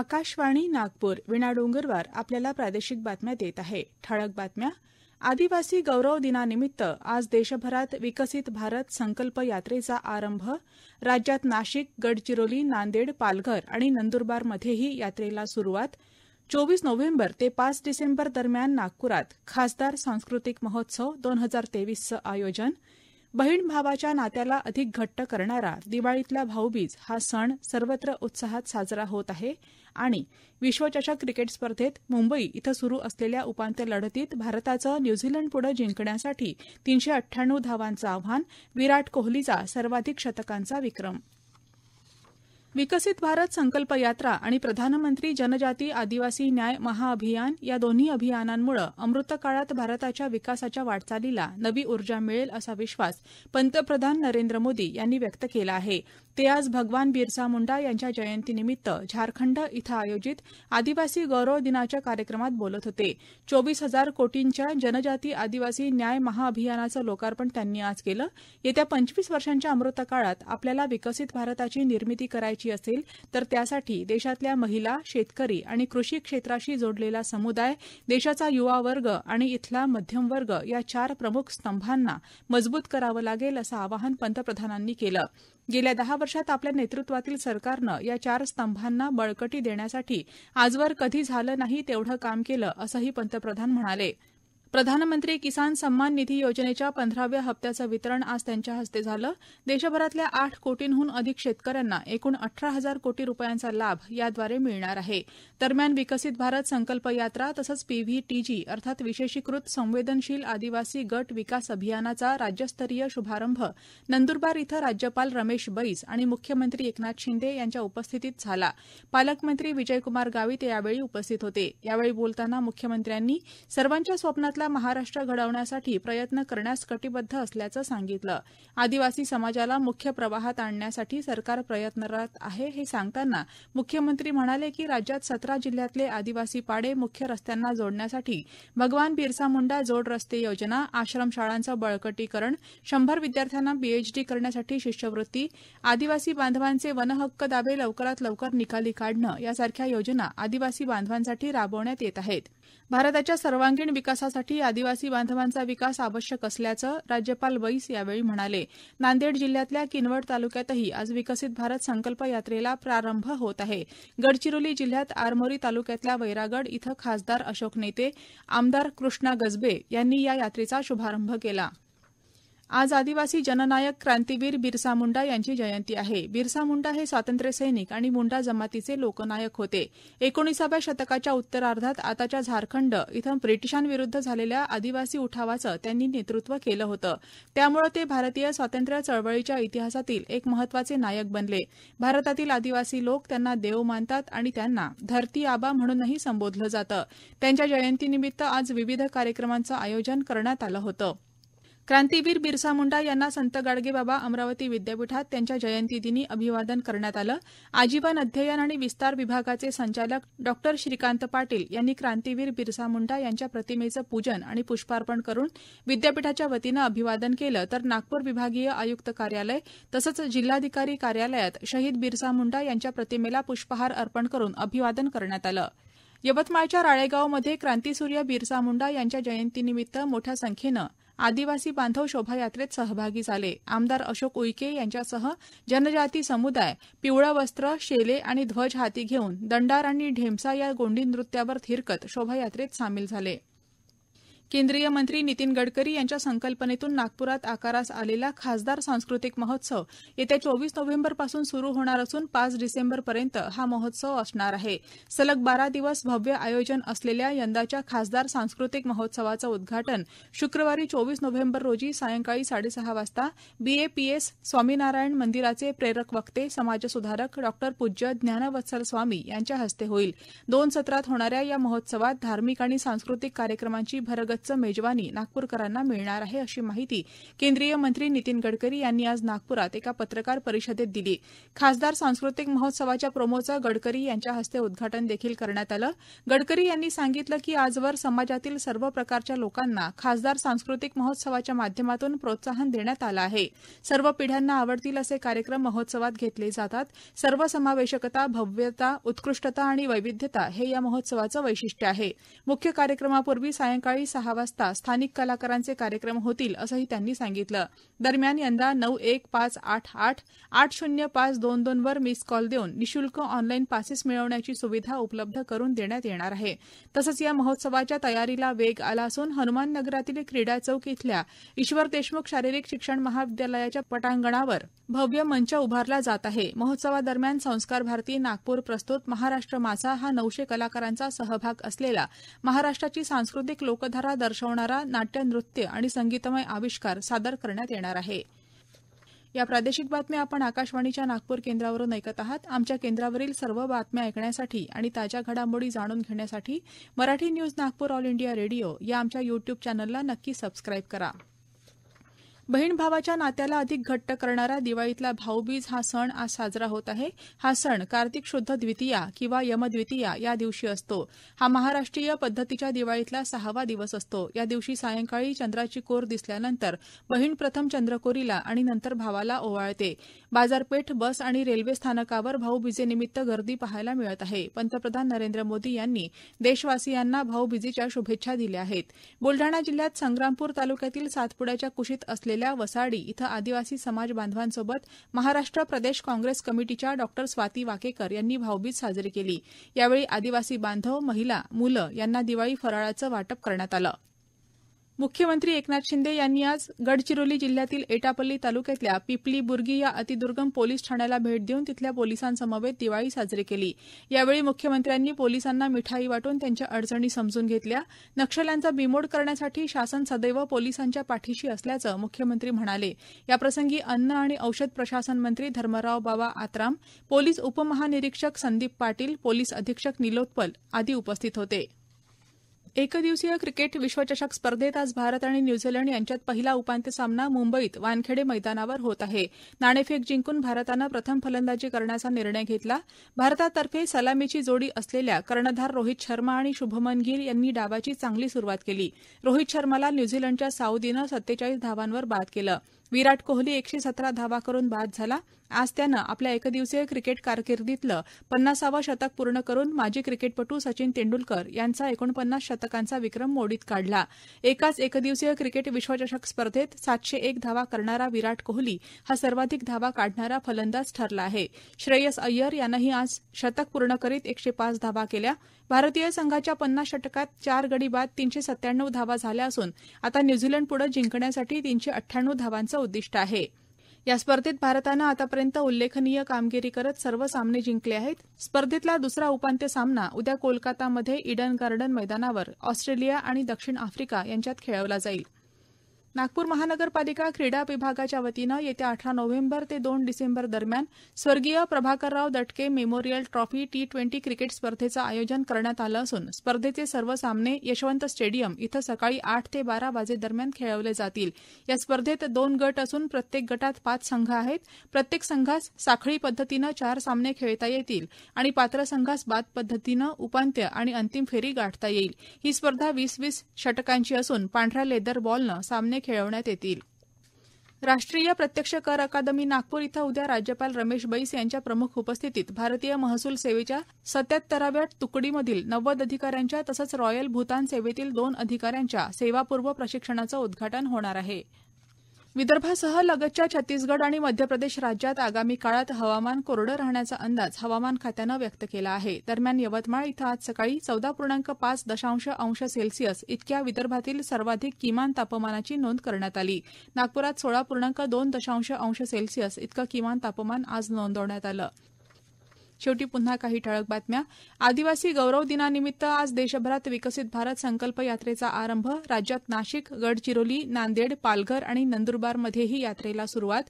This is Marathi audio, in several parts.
आकाशवाणी नागपूर विणा डोंगरवार आपल्याला प्रादेशिक बातम्या देत आहे ठळक बातम्या आदिवासी गौरव दिनानिमित्त आज देशभरात विकसित भारत संकल्प यात्रेचा आरंभ राज्यात नाशिक गडचिरोली नांदेड पालघर आणि नंदुरबारमध्येही यात्रेला सुरुवात चोवीस नोव्हेंबर ते पाच डिसेंबर दरम्यान नागपुरात खासदार सांस्कृतिक महोत्सव दोन हजार तेवीसचं आयोजन बहीण भावाच्या नात्याला अधिक घट्ट करणारा दिवाळीतला भाऊबीज हा सण सर्वत्र उत्साहात साजरा होत आहे आणि विश्वचषक क्रिकेट स्पर्धेत मुंबई इथं सुरू असलेल्या उपांत्य लढतीत भारताचं न्यूझीलंडपुढे जिंकण्यासाठी तीनशे अठ्ठ्याण्णव धावांचं आव्हान विराट कोहलीचा सर्वाधिक शतकांचा विक्रम विकसित भारत संकल्प यात्रा आणि प्रधानमंत्री जनजाती आदिवासी न्याय महाअभियान या दोन्ही अभियानांमुळे अमृत काळात भारताच्या विकासाच्या वाटचालीला नवी ऊर्जा मिळेल असा विश्वास पंतप्रधान नरेंद्र मोदी यांनी व्यक्त केला आहे ते आज भगवान बिरसा मुंडा यांच्या जयंतीनिमित्त झारखंड इथं आयोजित आदिवासी गौरव दिनाच्या कार्यक्रमात बोलत होते चोवीस हजार कोटींच्या जनजाती आदिवासी न्याय महाअभियानाचं लोकार्पण त्यांनी आज केलं येत्या पंचवीस वर्षांच्या अमृतकाळात आपल्याला विकसित भारताची निर्मिती करायची असेल तर त्यासाठी देशातल्या महिला शेतकरी आणि कृषी क्षेत्राशी जोडलेला समुदाय देशाचा युवा वर्ग आणि इथला मध्यम वर्ग या चार प्रमुख स्तंभांना मजबूत करावं लागेल असं आवाहन पंतप्रधानांनी केलं गेल्या दहा वर्षात आपल्या नेतृत्वातील सरकारनं या चार स्तंभांना बळकटी देण्यासाठी आजवर कधी झालं नाही तेवढं काम केलं असंही पंतप्रधान म्हणाले प्रधानमंत्री किसान सन्मान निधी योजनेच्या पंधराव्या हप्त्याचं वितरण आज त्यांच्या हस्ते झालं देशभरातल्या आठ कोटींहून अधिक शेतकऱ्यांना एकूण अठरा हजार कोटी रुपयांचा लाभ याद्वारे मिळणार आहे दरम्यान विकसित भारत संकल्प यात्रा तसंच पीव्हीटीजी अर्थात विशेषीकृत संवेदनशील आदिवासी गट विकास अभियानाचा राज्यस्तरीय शुभारंभ नंदुरबार इथं राज्यपाल रमेश बैस आणि मुख्यमंत्री एकनाथ शिंदे यांच्या उपस्थितीत झाला पालकमंत्री विजयकुमार गावित यावेळी उपस्थित होते यावेळी बोलताना मुख्यमंत्र्यांनी सर्वांच्या स्वप्नात राज्यातला महाराष्ट्र घडवण्यासाठी प्रयत्न करण्यास कटिबद्ध असल्याचं सांगितलं आदिवासी समाजाला मुख्य प्रवाहात आणण्यासाठी सरकार प्रयत्नरत आहे हे सांगताना मुख्यमंत्री म्हणाले की राज्यात सतरा जिल्ह्यातले आदिवासी पाडे मुख्य रस्त्यांना जोडण्यासाठी भगवान बिरसा मुंडा जोड रस्ते योजना आश्रमशाळांचं बळकटीकरण शंभर विद्यार्थ्यांना पीएचडी करण्यासाठी शिष्यवृत्ती आदिवासी बांधवांचे वनहक्क दाबे लवकरात लवकर निकाली काढणं यासारख्या योजना आदिवासी बांधवांसाठी राबवण्यात येत आहेत भारताच्या सर्वांगीण विकासासाठी आदिवासी बांधवांचा विकास आवश्यक असल्याचं राज्यपाल बैस यावेळी म्हणाले नांदेड जिल्ह्यातल्या किनवट तालुक्यातही आज विकसित भारत संकल्प यात्रेला प्रारंभ होत आहे गडचिरोली जिल्ह्यात आरमोरी तालुक्यातल्या वैरागड इथं खासदार अशोक नेते आमदार कृष्णा गजबे यांनी या यात्रेचा शुभारंभ केला आज आदिवासी जननायक क्रांतीवीर बिरसा मुंडा यांची जयंती आहे बिरसा मुंडा हे स्वातंत्र्य सैनिक आणि मुंडा जमातीचे लोकनायक होते एकोणीसाव्या शतकाच्या उत्तरार्धात आताच्या झारखंड इथं ब्रिटिशांविरुद्ध झालेल्या आदिवासी उठावाचं त्यांनी नेतृत्व केलं होतं त्यामुळे ते भारतीय स्वातंत्र्य चळवळीच्या इतिहासातील एक महत्वाचे नायक बनले भारतातील आदिवासी लोक त्यांना देव मानतात आणि त्यांना धरती आबा म्हणूनही संबोधलं जातं त्यांच्या जयंतीनिमित्त आज विविध कार्यक्रमांचं आयोजन करण्यात आलं होतं क्रांतीवीर बिरसा मुंडा यांना संत गाडगेबाबा अमरावती विद्यापीठात त्यांच्या जयंतीदिनी अभिवादन करण्यात आलं आजीवन अध्ययन आणि विस्तार विभागाचे संचालक डॉ श्रीकांत पाटील यांनी क्रांतीवीर बिरसा मुंडा यांच्या प्रतिमेचं पूजन आणि पुष्पार्पण करून विद्यापीठाच्या वतीनं अभिवादन केलं तर नागपूर विभागीय आयुक्त कार्यालय तसंच जिल्हाधिकारी कार्यालयात शहीद बिरसा मुंडा यांच्या प्रतिमेला पुष्पहार अर्पण करून अभिवादन करण्यात आलं यवतमाळच्या राळेगावमध्ये क्रांतीसूर्य बिरसा मुंडा यांच्या जयंतीनिमित्त मोठ्या संख्येनं आदिवासी बांधव शोभायात्रेत सहभागी झाले आमदार अशोक उईके यांच्यासह जनजाती समुदाय पिवळं वस्त्र शेले आणि ध्वज हाती घेऊन दंडार आणि ढेमसा या गोंडी नृत्यावर थिरकत शोभायात्रेत सामील झाले केंद्रीय मंत्री नितीन गडकरी यांच्या संकल्पनेतून नागपुरात आकारास आलेला खासदार सांस्कृतिक महोत्सव येत्या चोवीस नोव्हेंबरपासून सुरू होणार असून पाच डिसेंबरपर्यंत हा महोत्सव असणार आहे सलग बारा दिवस भव्य आयोजन असलेल्या यंदाच्या खासदार सांस्कृतिक महोत्सवाचं उद्घाटन शुक्रवारी चोवीस नोव्हेंबर रोजी सायंकाळी साडेसहा वाजता बीएपीएस स्वामीनारायण मंदिराचे प्रेरक वक्ते समाजसुधारक डॉक्टर पूज्य ज्ञानवत्सल स्वामी यांच्या हस्ते होईल दोन सत्रात होणाऱ्या या महोत्सवात धार्मिक आणि सांस्कृतिक कार्यक्रमांची भरगत परिषदचं मेजवानी नागपूरकरांना मिळणार आहे अशी माहिती केंद्रीय मंत्री नितीन गडकरी यांनी आज नागपुरात एका पत्रकार परिषदेत दिली खासदार सांस्कृतिक महोत्सवाच्या प्रोमोचं गडकरी यांच्या हस्ते उद्घाटन देखील करण्यात आलं गडकरी यांनी सांगितलं की आजवर समाजातील सर्व प्रकारच्या लोकांना खासदार सांस्कृतिक महोत्सवाच्या माध्यमातून प्रोत्साहन देण्यात आलं आहे सर्व पिढ्यांना आवडतील असे कार्यक्रम महोत्सवात घेतले जातात सर्व समावेशकता भव्यता उत्कृष्टता आणि वैविध्यता हे या महोत्सवाचं वैशिष्ट्य आहे मुख्य कार्यक्रमापूर्वी सायंकाळी सहा दहा वाजता स्थानिक कलाकारांचे कार्यक्रम होतील असंही त्यांनी सांगितलं दरम्यान यंदा नऊ एक पाच आठ आठ आठ शून्य पाच दोन दोन वर मिस कॉल देऊन निशुल्क ऑनलाईन पासेस मिळवण्याची सुविधा उपलब्ध करून देण्यात येणार आहे तसंच या महोत्सवाच्या तयारीला वेग आला असून हनुमान नगरातील क्रीडा चौक इथल्या ईश्वर देशमुख शारीरिक शिक्षण महाविद्यालयाच्या पटांगणावर भव्य मंच उभारला जात आहे महोत्सवादरम्यान संस्कार भारती नागपूर प्रस्तुत महाराष्ट्र माझा हा नऊशे कलाकारांचा सहभाग असलेला महाराष्ट्राची सांस्कृतिक लोकधारा दर्शवणारा नाट्य नृत्य आणि संगीतमय आविष्कार सादर करण्यात येणार आहे या प्रादेशिक बातम्या आपण आकाशवाणीच्या नागपूर केंद्रावरून ऐकत आहात आमच्या केंद्रावरील सर्व बातम्या ऐकण्यासाठी आणि ताज्या घडामोडी जाणून घेण्यासाठी Marathi news Nagpur all India radio या आमच्या युट्यूब चॅनलला नक्की सबस्क्राईब करा बहीण भावाच्या नात्याला अधिक घट्ट करणारा दिवाळीतला भाऊबीज हा सण आज साजरा होत आहे हा सण कार्तिक शुद्ध द्वितीया किंवा यमद्वितीया या दिवशी असतो हा महाराष्ट्रीय पद्धतीच्या दिवाळीतला सहावा दिवस असतो या दिवशी सायंकाळी चंद्राची कोर दिसल्यानंतर बहीण प्रथम चंद्रकोरीला आणि नंतर भावाला ओवाळते बाजारपेठ बस आणि रेल्वे स्थानकावर भाऊबीजेनिमित्त गर्दी पाहायला मिळत आहे पंतप्रधान नरेंद्र मोदी यांनी देशवासियांना भाऊबीजेच्या शुभेच्छा दिल्या आहेत बुलडाणा जिल्ह्यात संग्रामपूर तालुक्यातील सातपुड्याच्या कुशीत असलेल्या असलेल्या वसाडी इथं आदिवासी समाज बांधवांसोबत महाराष्ट्र प्रदेश काँग्रेस कमिटीच्या डॉक्टर स्वाती वाकेकर यांनी भाऊबीज साजरी केली यावेळी आदिवासी बांधव महिला मुलं यांना दिवाळी फराळाचं वाटप करण्यात आलं मुख्यमंत्री एकनाथ शिंदे यांनी आज गडचिरोली जिल्ह्यातील एटापल्ली तालुक्यातल्या पिपली बुर्गी या अतिदुर्गम पोलीस ठाण्याला भेट देऊन तिथल्या पोलिसांसमवेत दिवाळी साजरी केली यावेळी मुख्यमंत्र्यांनी पोलिसांना मिठाई वाटून त्यांच्या अडचणी समजून घेतल्या नक्षल्यांचा बिमोड करण्यासाठी शासन सदैव पोलिसांच्या पाठीशी असल्याचं मुख्यमंत्री म्हणाले याप्रसंगी अन्न आणि औषध प्रशासन मंत्री धर्मराव बाबा आत्राम पोलीस उपमहानिरीक्षक संदीप पाटील पोलीस अधीक्षक निलोत्पल आदी उपस्थित होते एकदिवसीय क्रिकेट विश्वचषक स्पर्धेत आज भारत आणि न्यूझीलंड यांच्यात पहिला उपांत्य सामना मुंबईत वानखेडे मैदानावर होत आहे नाणेफेक जिंकून भारतानं प्रथम फलंदाजी करण्याचा निर्णय घेतला भारतातर्फे सलामीची जोडी असलेल्या कर्णधार रोहित शर्मा आणि शुभमन गिल यांनी डावाची चांगली सुरुवात केली रोहित शर्माला न्यूझीलंडच्या साऊदीनं सत्तेचाळीस धावांवर बाद केलं विराट कोहली एकशे सतरा धावा करून बाद झाला आज त्यानं आपल्या एकदिवसीय क्रिकेट कारकिर्दीतलं पन्नासावं शतक पूर्ण करून माजी क्रिकेटपटू सचिन तेंडुलकर यांचा एकोणपन्नास शतकांचा विक्रम मोडीत काढला एकाच एकदिवसीय क्रिकेट विश्वचषक स्पर्धेत सातशे एक धावा करणारा विराट कोहली हा सर्वाधिक धावा काढणारा फलंदाज ठरला आहे श्रेयस अय्यर यानंही आज शतक पूर्ण करीत एकशे पाच धावा केल्या भारतीय संघाच्या पन्नास षटकात चार गडी बाद तीनशे सत्त्याण्णव धावा झाल्या असून आता न्यूझीलंडपुढे जिंकण्यासाठी तीनशे अठ्ठ्याण्णव धावांचं उद्दिष्ट आहे या स्पर्धेत भारतानं आतापर्यंत उल्लेखनीय कामगिरी करत सर्व सामने जिंकले आहेत स्पर्धेतला दुसरा उपांत्य सामना उद्या कोलकातामध्ये इडन गार्डन मैदानावर ऑस्ट्रेलिया आणि दक्षिण आफ्रिका यांच्यात खेळवला जाईल नागपूर महानगरपालिका क्रीडा विभागाच्या वतीनं येत्या अठरा नोव्हेंबर ते दोन डिसेंबर दरम्यान स्वर्गीय Prabhakarrao Datke memorial trophy T twenty cricket स्पर्धेचं आयोजन करण्यात आलं असून स्पर्धेचे सर्व सामने यशवंत स्टेडियम इथं सकाळी आठ ते बारा वाजेदरम्यान खेळवले जातील या स्पर्धेत दोन गट असून प्रत्येक गटात पाच संघ आहेत प्रत्येक संघास साखळी पद्धतीनं चार सामने खेळता येतील आणि पात्र संघास बाद पद्धतीनं उपांत्य आणि अंतिम फेरी गाठता येईल ही स्पर्धा वीस वीस षटकांची असून पांढऱ्या लेदर बॉलनं सामने खेळवण्यात येतील राष्ट्रीय प्रत्यक्ष कर अकादमी नागपूर इथं उद्या राज्यपाल रमेश बैस यांच्या प्रमुख उपस्थितीत भारतीय महसूल सेवेच्या सत्याहत्तराव्या तुकडीमधील नव्वद अधिकाऱ्यांच्या तसंच रॉयल भूतान सेवेतील दोन अधिकाऱ्यांच्या सेवापूर्व प्रशिक्षणाचं उद्घाटन होणार आहे विदर्भासह लगतच्या छत्तीसगड आणि मध्य प्रदेश राज्यात आगामी काळात हवामान कोरडं राहण्याचा अंदाज हवामान खात्यानं व्यक्त केला आहे दरम्यान यवतमाळ इथं आज सकाळी चौदा पूर्णांक पाच दशांश अंश सेल्सिअस इतक्या विदर्भातील सर्वाधिक किमान तापमानाची नोंद करण्यात आली नागपुरात सोळा पूर्णांक दोन दशांश अंश सेल्सिअस इतकं किमान तापमान आज नोंदवण्यात आलं शेवटी पुन्हा काही ठळक बातम्या आदिवासी गौरव दिनानिमित्त आज देशभरात विकसित भारत संकल्प यात्रेचा आरंभ राज्यात नाशिक गडचिरोली नांदेड पालघर आणि नंदुरबारमध्येही यात्रेला सुरुवात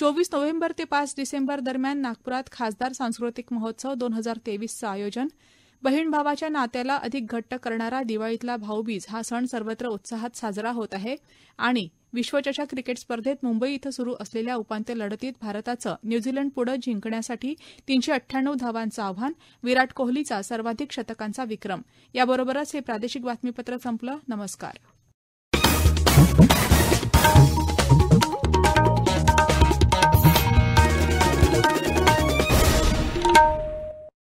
चोवीस नोव्हेंबर ते पाच डिसेंबर दरम्यान नागपुरात खासदार सांस्कृतिक महोत्सव दोन हजार तेवीसचं आयोजन बहीण भावाच्या नात्याला अधिक घट्ट करणारा दिवाळीतला भाऊबीज हा सण सर्वत्र उत्साहात साजरा होत आहे आणि विश्वचषक क्रिकेट स्पर्धेत मुंबई इथं सुरू असलेल्या उपांत्य लढतीत भारताचं न्यूझीलंड पुढं जिंकण्यासाठी तीनशे अठ्ठ्याण्णव धावांचं आव्हान विराट कोहलीचा सर्वाधिक शतकांचा विक्रम याबरोबरच हे प्रादेशिक बातमीपत्र संपलं नमस्कार